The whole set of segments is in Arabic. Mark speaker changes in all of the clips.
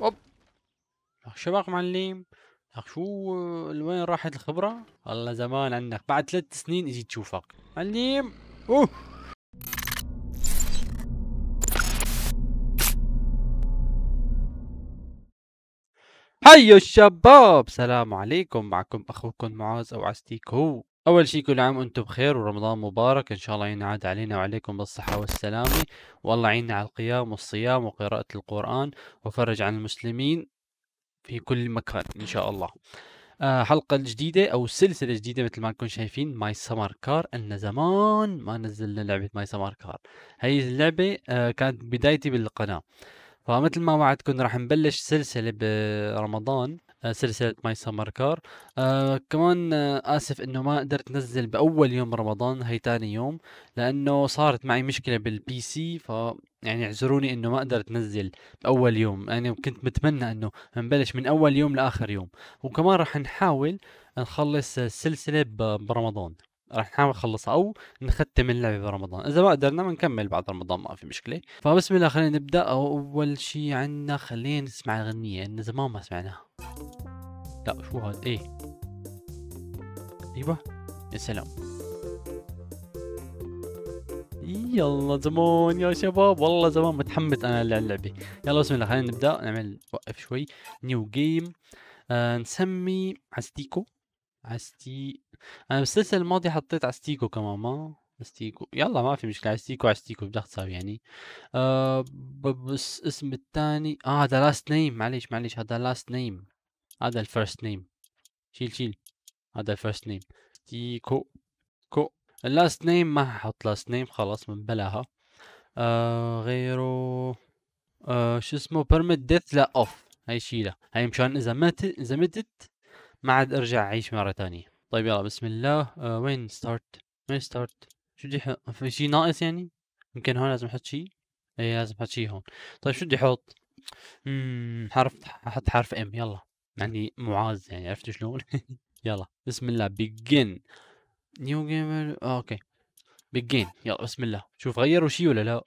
Speaker 1: اوب شباق معلم اخ شو لوين راحت الخبرة؟ والله زمان عنك بعد ثلاث سنين اجي تشوفك معلم اوه هيو الشباب سلام عليكم معكم اخوكم معاذ او عستيك هو أول شيء كل عام وأنتم بخير ورمضان مبارك إن شاء الله ينعاد علينا وعليكم بالصحة والسلامة والله يعيننا على القيام والصيام وقراءة القرآن وفرج عن المسلمين في كل مكان إن شاء الله آه، حلقة جديدة أو سلسلة جديدة مثل ما نكون شايفين ماي سمر كار أن زمان ما نزلنا لعبة ماي سمر كار هي اللعبة آه، كانت بدايتي بالقناة فمثل ما وعدتكم راح نبلش سلسله برمضان آه، سلسله ماي سمر كار آه كمان آه اسف انه ما قدرت انزل باول يوم رمضان هي تاني يوم لانه صارت معي مشكله بالبي سي ف يعني اعذروني انه ما قدرت انزل باول يوم انا يعني كنت متمنى انه نبلش من اول يوم لاخر يوم وكمان راح نحاول نخلص السلسله برمضان راح نحاول نخلصها او نختم اللعبه برمضان اذا ما قدرنا بنكمل بعد رمضان ما في مشكله فبسم الله خلينا نبدا اول شيء عندنا خلينا نسمع الغنيه لان زمان ما سمعناها لا شو هذا ايه ايوه يا سلام يلا زمان يا شباب والله زمان متحمس انا للعبه يلا بسم الله خلينا نبدا نعمل وقف شوي نيو جيم آه نسمي عستيكو عستي انا بالسلسله الماضيه حطيت عستيكو كمان ما استيكو يلا ما في مشكله استيكو استيكو بدي اختصر يعني آه بس اسم الثاني اه هذا لاست نيم معليش معليش هذا لاست نيم هذا الفيرست نيم شيل شيل هذا الفيرست نيم تيكو كو اللاست نيم ما ححط لاست نيم خلاص من بلاها آه غيره آه شو اسمه بيرمت ديث لا اوف هاي شيلة هاي مشان اذا ماتت اذا متت ما عاد ارجع اعيش مره ثانيه طيب يلا بسم الله آه وين ستارت وين ستارت شو بدي احط في شي ناقص يعني يمكن هون لازم احط شي اي لازم احط شي هون طيب شو بدي احط امم حرف احط حرف ام يلا يعني معاذ يعني عرفت شلون يلا بسم الله بيجن نيو جيمر آه اوكي بيجن يلا بسم الله شوف غيروا شي ولا لا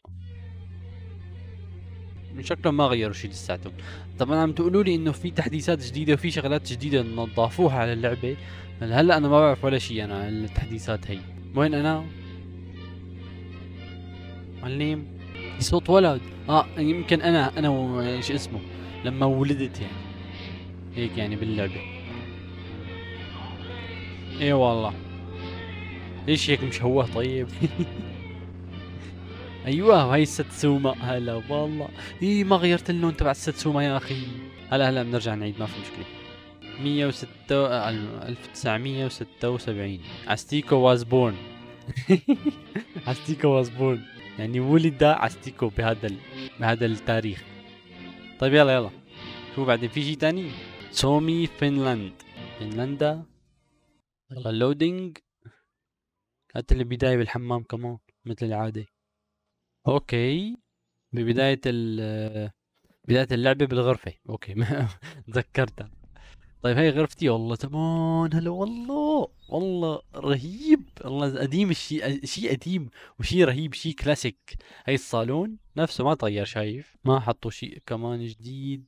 Speaker 1: شكلهم ما غيروا شيء لساتهم طبعا عم تقولوا لي انه في تحديثات جديده وفي شغلات جديده نضافوها على اللعبه هلا انا ما بعرف ولا شيء انا عن التحديثات هي وين انا معلم صوت ولد اه يمكن انا انا ايش اسمه لما ولدت يعني هيك يعني باللعبه اي والله ليش هيك مشوه طيب ايوه وهي الساتسوما هلا والله اي ما غيرت اللون تبع الساتسوما يا اخي هلا هلا بنرجع نعيد ما في مشكله 106 1976 عستيكو واز بورن عستيكو واز بورن يعني ولد عستيكو بهذا ال... بهذا التاريخ طيب يلا يلا شو بعدين في شيء ثاني تومي فنلاند فنلندا يلا لودينج هات البداية بالحمام كمان مثل العادة اوكي ببداية ال بداية اللعبة بالغرفة اوكي تذكرتها طيب هاي غرفتي والله تمام هلا والله والله رهيب والله قديم الشيء شيء قديم وشيء رهيب شيء كلاسيك هاي الصالون نفسه ما تغير شايف ما حطوا شيء كمان جديد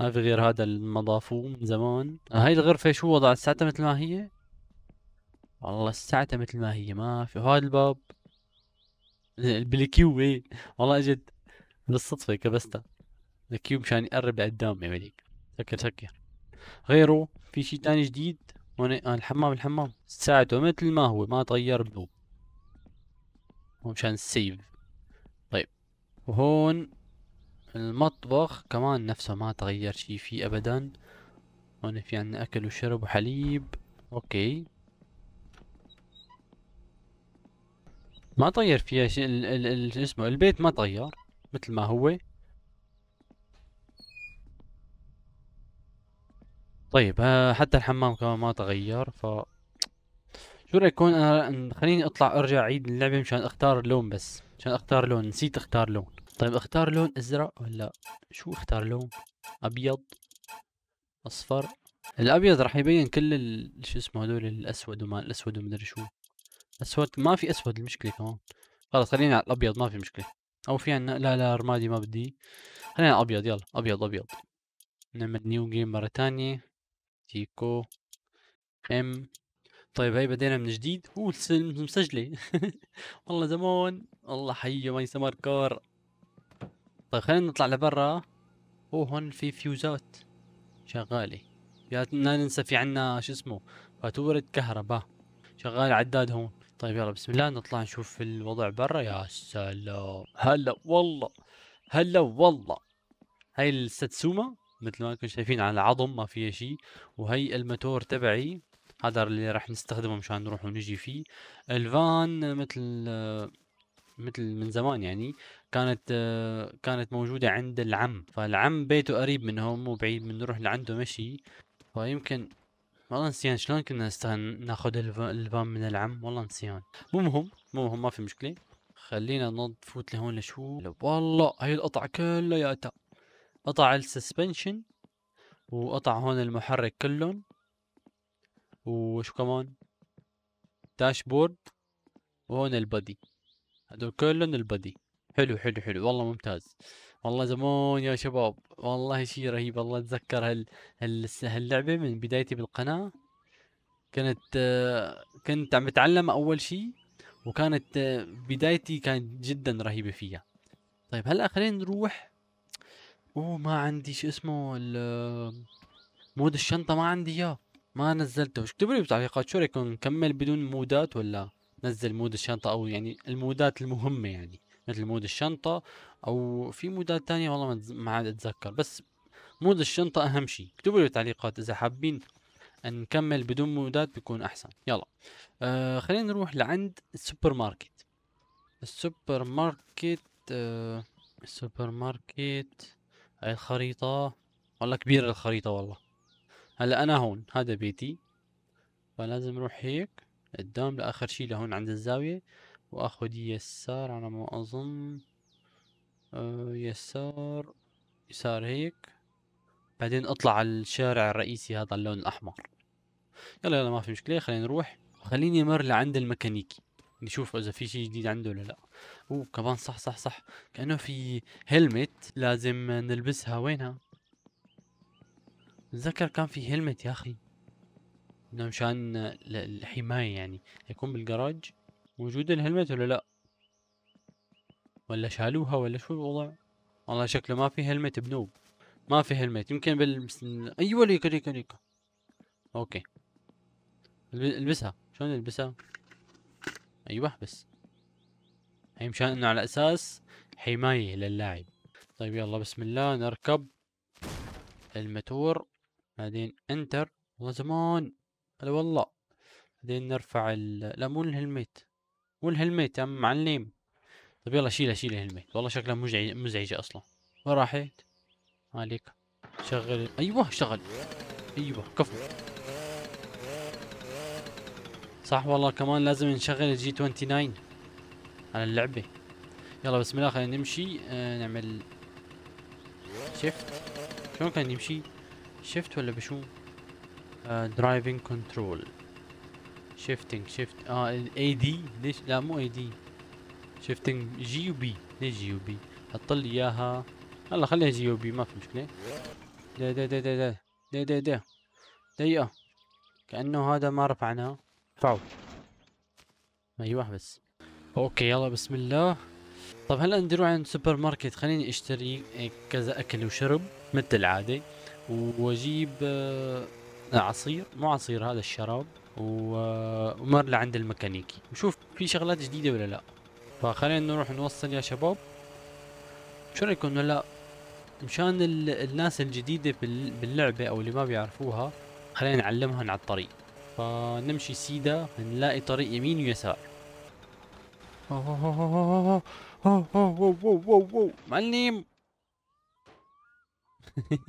Speaker 1: ما في غير هذا المضافوه من زمان هاي الغرفة شو وضع الساعة مثل ما هي والله الساعة مثل ما هي ما في هذا الباب بالكيو ايه والله اجت بالصدفة كبستها الكيو مشان يقرب لقدام يا مليك سكر سكر غيره في شيء تاني جديد هون الحمام الحمام ساعته مثل ما هو ما تغير بلو مشان السيف طيب وهون المطبخ كمان نفسه ما تغير شي فيه ابدا هون في عنا اكل وشرب وحليب اوكي ما تغير فيها شيء اسمه البيت ما تغير مثل ما هو طيب آه، حتى الحمام كمان ما تغير ف شو رايك يكون انا خليني اطلع ارجع اعيد اللعبه مشان اختار لون بس مشان اختار لون نسيت اختار لون طيب اختار لون ازرق ولا شو اختار لون ابيض اصفر الابيض راح يبين كل ال... شو اسمه هدول الاسود وما الاسود ومدري شو اسود ما في اسود المشكله كمان خلص خلينا على الابيض ما في مشكله او في عنا لا لا رمادي ما بدي خلينا على الابيض يلا ابيض ابيض نعمل نيو جيم مره ثانيه تيكو ام طيب هاي بدينا من جديد هو مسجله والله زمان الله ما ميسة كار طيب خلينا نطلع لبرا هو هون في فيوزات شغاله يا لا ننسى في عنا شو اسمه فاتورة كهرباء شغال عداد هون طيب يلا بسم الله نطلع نشوف الوضع برا يا سلام هلا والله هلا والله هاي الساتسوما مثل ما انكم شايفين على العظم ما فيها شيء وهي الماتور تبعي هذا اللي راح نستخدمه مشان نروح ونجي فيه الفان مثل مثل من زمان يعني كانت كانت موجودة عند العم فالعم بيته قريب منهم مو بعيد من نروح لعنده مشي فيمكن والله نسيان شلون كنا ناخذ الفان من العم والله نسيان مو مهم مو مهم ما في مشكلة خلينا نفوت لهون لشو والله هي القطعة كلياتها قطع السسبنشن وقطع هون المحرك كلهم وشو كمان داشبورد وهون البادي هدول كلهم البادي حلو حلو حلو والله ممتاز والله زمان يا شباب والله شي رهيب والله اتذكر هال هال هاللعبه من بدايتي بالقناه كانت كنت عم بتعلم اول شي وكانت بدايتي كانت جدا رهيبه فيها طيب هلا خلينا نروح اوه ما عندي شو اسمه ال مود الشنطة ما عندي اياه ما نزلته اكتبوا لي بالتعليقات شو رايكم نكمل بدون مودات ولا نزل مود الشنطة او يعني المودات المهمة يعني مثل مود الشنطة او في مودات تانية والله ما عاد اتذكر بس مود الشنطة اهم شيء اكتبوا لي بالتعليقات اذا حابين نكمل بدون مودات بيكون احسن يلا آه خلينا نروح لعند السوبر ماركت السوبر ماركت آه السوبر ماركت هاي الخريطة والله كبيرة الخريطة والله هلا انا هون هذا بيتي فلازم اروح هيك قدام لاخر شي لهون عند الزاوية واخد يسار على ما اظن أه يسار يسار هيك بعدين اطلع على الشارع الرئيسي هذا اللون الاحمر يلا يلا ما في مشكلة خلينا نروح خليني مر لعند الميكانيكي نشوف اذا في شي جديد عنده ولا لا كمان صح صح صح كأنه في هلمت لازم نلبسها وينها بتذكر كان في هلمت يا أخي إنه مشان الحماية يعني يكون بالجراج موجود الهلمت ولا لأ ولا شالوها ولا شو الوضع والله شكله ما في هلمت بنوب ما في هلمت يمكن بال ايوه ليك ليك ليك اوكي البسها شلون البسها ايوه بس هي مشان انه على اساس حماية للاعب طيب يلا بسم الله نركب الماتور بعدين انتر والله زمان هلا والله بعدين نرفع ال لا مو الهلميت مو الهلميت يا معلم طيب يلا شيلها شيلها الهلميت والله شكلها مزعج مزعجة اصلا وين راحت؟ عليك شغل ايوه شغل ايوه كفو صح والله كمان لازم نشغل الجي 29 على اللعبة يلا بسم الله خلينا نمشي آه نعمل شيفت شلون كان يمشي شيفت ولا بشو درايفنج كنترول شيفتنج شيفت اه اي آه، دي ليش لا مو اي دي شيفتنج جي يو بي ليش جي يو بي حط لي اياها يلا خليها جي يو بي ما في مشكله دا دا دا دا دا دا دا دا دقيقه كانه هذا ما رفعناه رفعوا ايوه بس اوكي يلا بسم الله طب هلا نديرو عند سوبر ماركت خليني اشتري كذا اكل وشرب مثل العاده واجيب آه، عصير مو عصير هذا الشراب آه، ومر لعند الميكانيكي نشوف في شغلات جديده ولا لا فخلينا نروح نوصل يا شباب شو رايكم ولا مشان الناس الجديده باللعبه او اللي ما بيعرفوها خلينا نعلمهم على الطريق فنمشي سيدا نلاقي طريق يمين ويسار معلم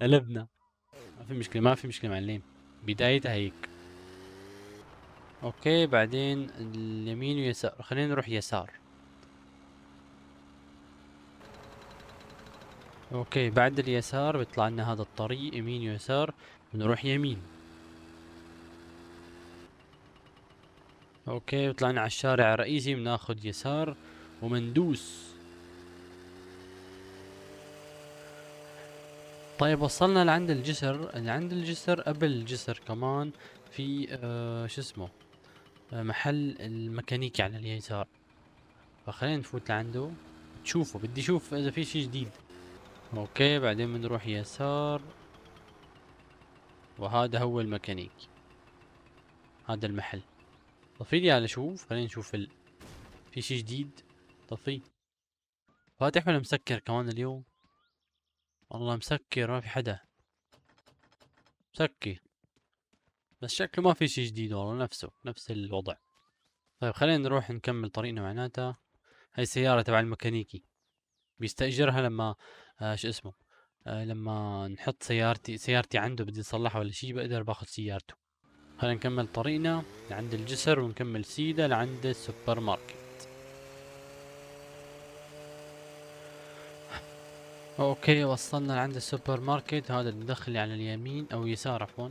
Speaker 1: قلبنا ما في مشكلة ما في مشكلة معلم بدايتها هيك اوكي بعدين اليمين ويسار خلينا نروح يسار اوكي بعد اليسار بيطلع لنا هذا الطريق يمين ويسار بنروح يمين اوكي طلعنا على الشارع الرئيسي بناخذ يسار ومندوس طيب وصلنا لعند الجسر اللي عند الجسر قبل الجسر كمان في آه شو اسمه آه محل الميكانيكي يعني على اليسار فخلينا نفوت لعنده تشوفه بدي اشوف اذا في شيء جديد اوكي بعدين بنروح يسار وهذا هو الميكانيكي هذا المحل طفي لي يعني انا اشوف خلينا نشوف ال... في شي جديد طفي ولا مسكر كمان اليوم والله مسكر ما في حدا مسكر بس شكله ما في شي جديد والله نفسه نفس الوضع طيب خلينا نروح نكمل طريقنا معناتها هاي السيارة تبع الميكانيكي بيستأجرها لما آه شو اسمه آه لما نحط سيارتي سيارتي عنده بدي اصلحها ولا شي بقدر باخذ سيارته خلينا نكمل طريقنا لعند الجسر ونكمل سيدا لعند السوبر ماركت اوكي وصلنا لعند السوبر ماركت هذا الدخلة على اليمين او يسار عفوا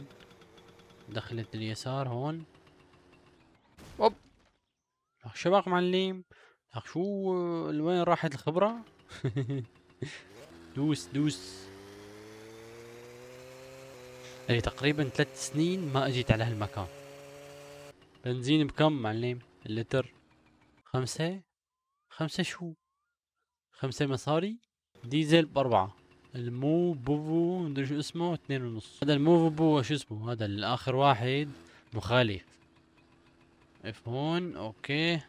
Speaker 1: دخلة اليسار هون اوب اخ شباك معلم اخ شو لوين راحت الخبرة دوس دوس لي إيه، تقريبا ثلاث سنين ما اجيت على هالمكان بنزين بكم معلم اللتر خمسة خمسة شو خمسة مصاري ديزل بأربعة المو بوبو مدري شو اسمه اثنين ونص هذا المو بوبو شو اسمه هذا الآخر واحد مخالف اف هون اوكي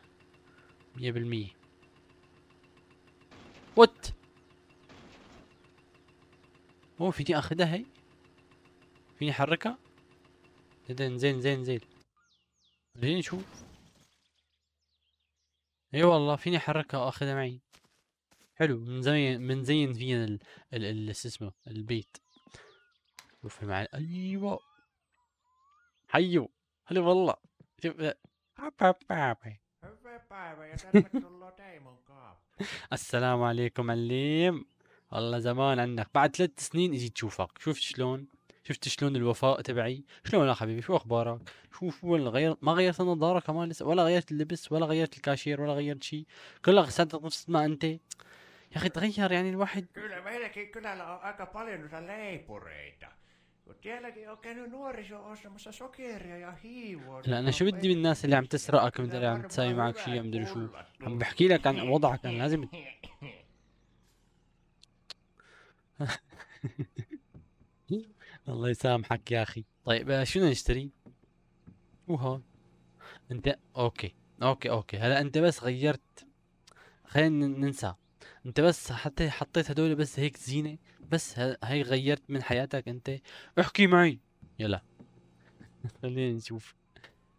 Speaker 1: مية بالمية وات هو فيني اخذها هي فيني احركها إيه زين زين زين زين خليني نشوف اي والله فيني احركها اخذها آه، معي حلو من زين فينا ال ال ال اسمه البيت شوف معي ايوه حيو هلا والله السلام عليكم عليم والله زمان عنك بعد ثلاث سنين اجي تشوفك شوف شلون شفت شلون الوفاء تبعي شلون يا حبيبي شو اخبارك شوف شو غيرت ما غيرت النظاره كمان لسه ولا غيرت اللبس ولا غيرت الكاشير ولا غيرت شيء كلها غسلت نفس ما انت يا اخي تغير يعني الواحد kyllä meilläkin kylällä on aika paljon noita leipureita on käynyt nuoriso ostamassa sokeria ja hiivoa. لا انا شو بدي من الناس اللي عم تسرقك مثل عم تساوي معك شيء مدري شو عم بحكي لك عن وضعك انا لازم الله يسامحك يا اخي طيب آه، شنو نشتري وها انت اوكي اوكي اوكي هلا انت بس غيرت خلينا ننسى انت بس حتى حطيت هدول بس هيك زينه بس هاي غيرت من حياتك انت احكي معي يلا خلينا نشوف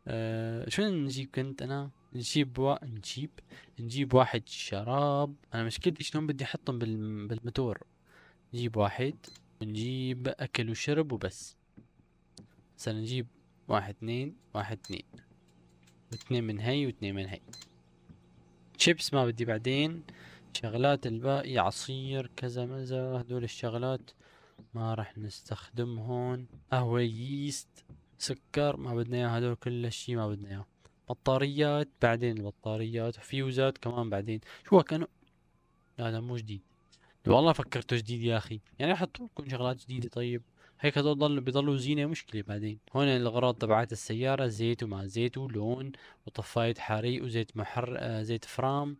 Speaker 1: أه شو نجيب كنت انا نجيب و... نجيب نجيب واحد شراب انا مشكلتي شلون بدي احطهم بال... بالموتور نجيب واحد نجيب أكل وشرب وبس مثلا نجيب واحد اثنين واحد اثنين واثنين من هاي واثنين من هاي شيبس ما بدي بعدين شغلات الباقي عصير كذا مزا هدول الشغلات ما راح نستخدمهم قهوة ييست سكر ما بدنا اياه هدول كل شيء ما بدنا اياه بطاريات بعدين البطاريات فيوزات كمان بعدين شو كانوا لا لا مو جديد والله فكرته جديد يا اخي يعني حطوا لكم شغلات جديده طيب هيك هذول ضل بيضلوا زينه مشكله بعدين هون الاغراض تبعات السياره زيت وما زيت ولون وطفايه حريق وزيت محر آه زيت فرام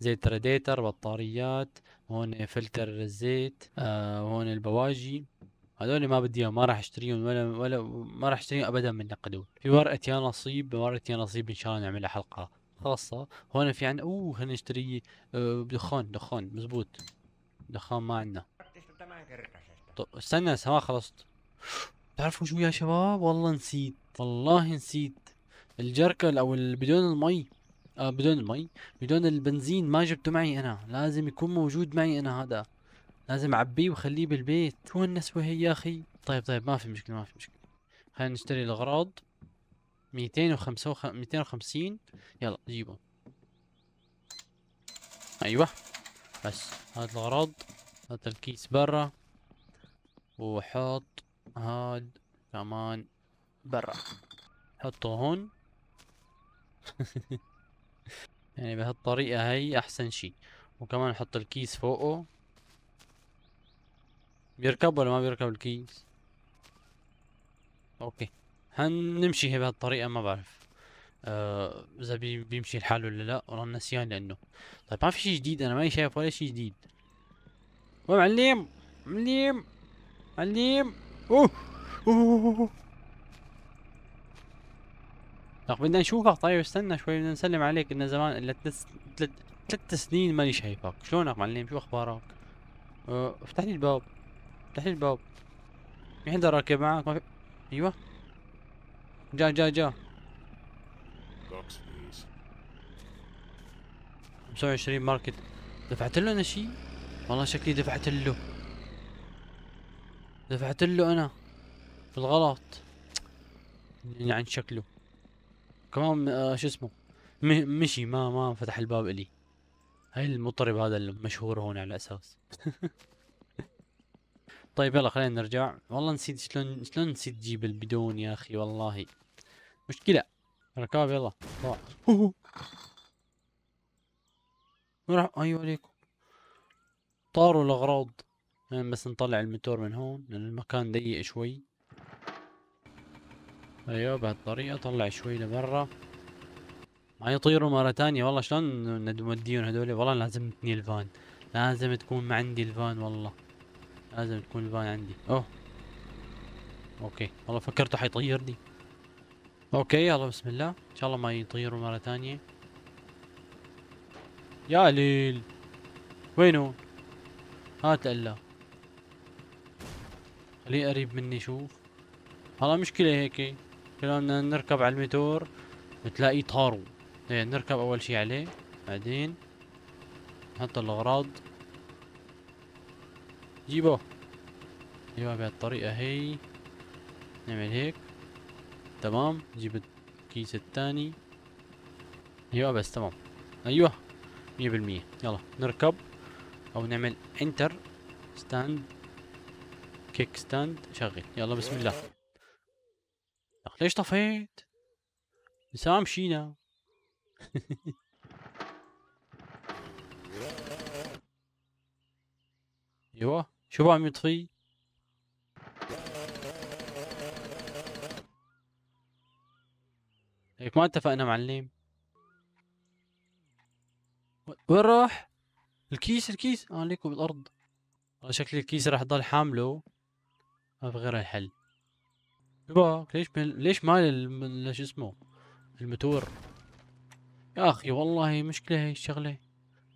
Speaker 1: زيت راديتر بطاريات هون فلتر الزيت آه هون البواجي هذول ما بدي ما راح اشتريهم ولا ولا ما راح اشتريهم ابدا من نقدون في ورقه يا نصيب ورقه يا نصيب ان شاء الله نعملها حلقه خاصه هون في عن اوه هنشتري آه دخان دخان مزبوط دخان ما عندنا استنى ما خلصت تعرفوا شو يا شباب والله نسيت والله نسيت الجركل او بدون المي آه بدون المي بدون البنزين ما جبته معي انا لازم يكون موجود معي انا هذا لازم اعبيه وخليه بالبيت شو هالنسوة هي يا اخي طيب طيب ما في مشكلة ما في مشكلة خلينا نشتري الاغراض 255 يلا جيبهم ايوه بس هاد الغرض هاد الكيس برا وحط هاد كمان برا حطه هون يعني بهالطريقة هي أحسن شي وكمان حط الكيس فوقه بيركب ولا ما بيركب الكيس؟ أوكي هنمشي هي بهالطريقة ما بعرف آه، اذا آه بيمشي الحال ولا لا والله نسيان يعني لانه طيب ما في شيء جديد انا ماني شايف ولا شيء جديد وين معلم معلم اوه اوه طب بدنا نشوفك طيب استنى شوي بدنا نسلم عليك انه زمان الا ثلاث ثلاث سنين ماني شايفك شلونك معلم شو اخبارك؟ أه افتح لي الباب افتح لي الباب مين حدا راكب معك ما في ايوه جا جا جا 25 ماركت دفعت له انا شيء والله شكلي دفعت له دفعت له انا بالغلط عن يعني شكله كمان آه شو اسمه مشي ما ما فتح الباب الي هاي المطرب هذا المشهور هون على اساس طيب يلا خلينا نرجع والله نسيت شلون شلون نسيت تجيب البدون يا اخي والله مشكله ركاب يلا طلع نروح ايوه عليكم طاروا الاغراض يعني بس نطلع الموتور من هون لان المكان ضيق شوي ايوه بهالطريقة طلع شوي لبرا ما يطيروا مرة تانية والله شلون نوديهم هدول والله لازم تني الفان لازم تكون ما عندي الفان والله لازم تكون الفان عندي اوه اوكي والله فكرته حيطيرني اوكي يلا بسم الله ان شاء الله ما يطيروا مرة ثانيه يا ليل وينو هات الا خليه قريب مني شوف هلا مشكلة هيك كلامنا نركب على الميتور بتلاقيه طارو هي إيه، نركب أول شي عليه بعدين نحط الأغراض جيبه جيبه بهالطريقة هي نعمل هيك تمام جيب الكيس الثاني ايوه بس تمام ايوه 100% يلا نركب او نعمل انتر ستاند كيك ستاند شغل يلا بسم الله ليش طفيت؟ سام شينا ايوه شو عم يطفي؟ هيك ما اتفقنا معلم وين راح الكيس الكيس اه ليكو بالارض آه، شكلي الكيس راح يضل حامله ما في غير الحل شباك ليش بل... ليش مال شو اسمه الموتور يا اخي والله مشكله هي الشغله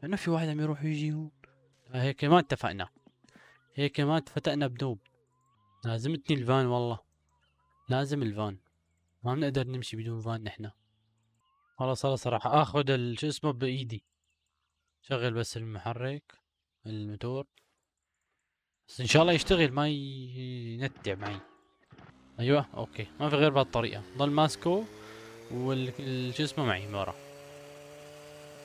Speaker 1: لانه في واحد عم يروح ويجي هون آه، هيك ما اتفقنا هيك ما اتفتقنا بدوب لازمتني الفان والله لازم الفان ما بنقدر نمشي بدون فان نحنا خلاص خلاص راح اخذ شو اسمه بايدي شغل بس المحرك الموتور بس ان شاء الله يشتغل ما ينتع معي ايوه اوكي ما في غير بهالطريقه ضل ماسكه وش اسمه معي من ورا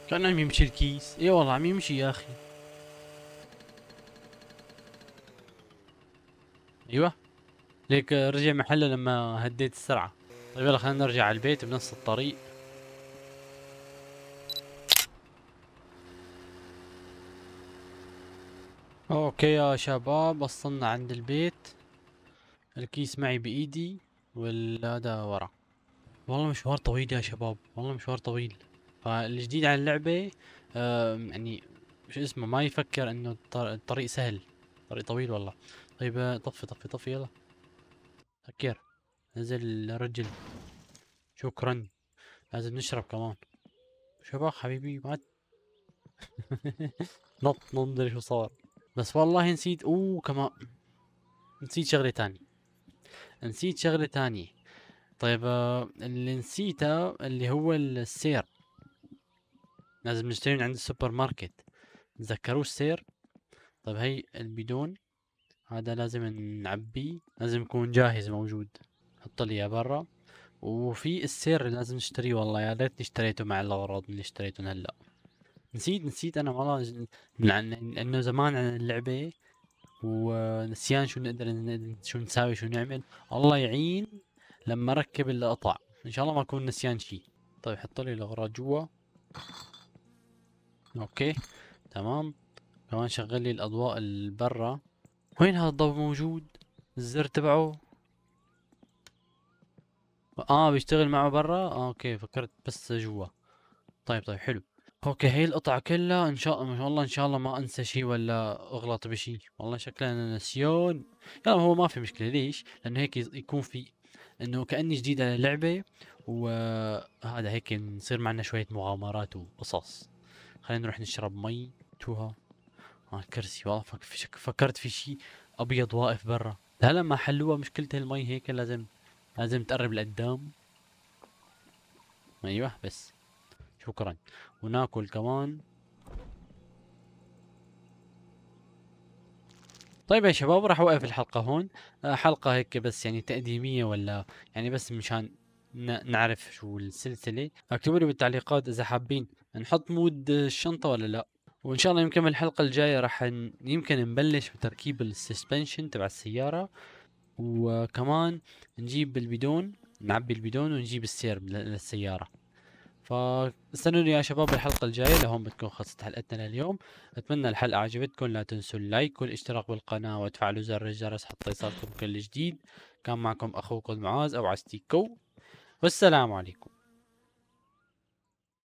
Speaker 1: كان عم يمشي الكيس اي والله عم يمشي يا اخي ايوه ليك رجع محله لما هديت السرعه طيب يلا خلينا نرجع على البيت بنص الطريق اوكي يا شباب وصلنا عند البيت الكيس معي بايدي والهذا ورا والله مشوار طويل يا شباب والله مشوار طويل فالجديد على اللعبة يعني شو اسمه ما يفكر انه الطريق سهل طريق طويل والله طيب آه، طفي طفي طفي يلا سكر نزل الرجل شكرا لازم نشرب كمان شباب حبيبي ما نط ننظر شو صار بس والله نسيت اوه كمان نسيت شغلة تانية نسيت شغلة تانية طيب آه، اللي نسيته اللي هو السير لازم نشتري من عند السوبر ماركت تذكروا السير طيب هي البيدون هذا لازم نعبيه لازم يكون جاهز موجود حط لي برا وفي السير لازم نشتريه والله يا ريتني اشتريته مع الاغراض اللي اشتريتهم هلا نسيت نسيت انا والله من انه زمان عن اللعبه ونسيان شو نقدر شو نساوي شو نعمل الله يعين لما اركب القطع ان شاء الله ما اكون نسيان شيء طيب حط لي الاغراض جوا اوكي تمام كمان شغل لي الاضواء برا وين هذا الضوء موجود الزر تبعه اه بيشتغل معه برا آه اوكي فكرت بس جوا طيب طيب حلو اوكي هي القطعة كلها ان شاء الله والله ان شاء الله ما انسى شيء ولا اغلط بشيء والله شكله انا نسيون لا هو ما في مشكلة ليش لانه هيك يكون في انه كاني جديد على اللعبة وهذا هيك نصير معنا شوية مغامرات وقصص خلينا نروح نشرب مي توها ها آه، الكرسي والله فكرت في شيء ابيض واقف برا لا لا ما حلوها مشكلة المي هيك لازم لازم تقرب لقدام ايوه بس شكرا وناكل كمان طيب يا شباب راح اوقف الحلقة هون آه، حلقة هيك بس يعني تقديمية ولا يعني بس مشان نعرف شو السلسلة اكتبوا لي بالتعليقات اذا حابين نحط مود الشنطة ولا لا وان شاء الله يمكن بالحلقة الجاية راح ن... يمكن نبلش بتركيب السسبنشن تبع السيارة وكمان نجيب البدون نعبي البدون ونجيب السير للسيارة فاستنوني يا شباب الحلقة الجاية لهم بتكون خلصت حلقتنا لليوم أتمنى الحلقة عجبتكم لا تنسوا اللايك والاشتراك بالقناة وتفعلوا زر الجرس حتى يصلكم كل جديد كان معكم أخوكم معاذ أو عستيكو والسلام عليكم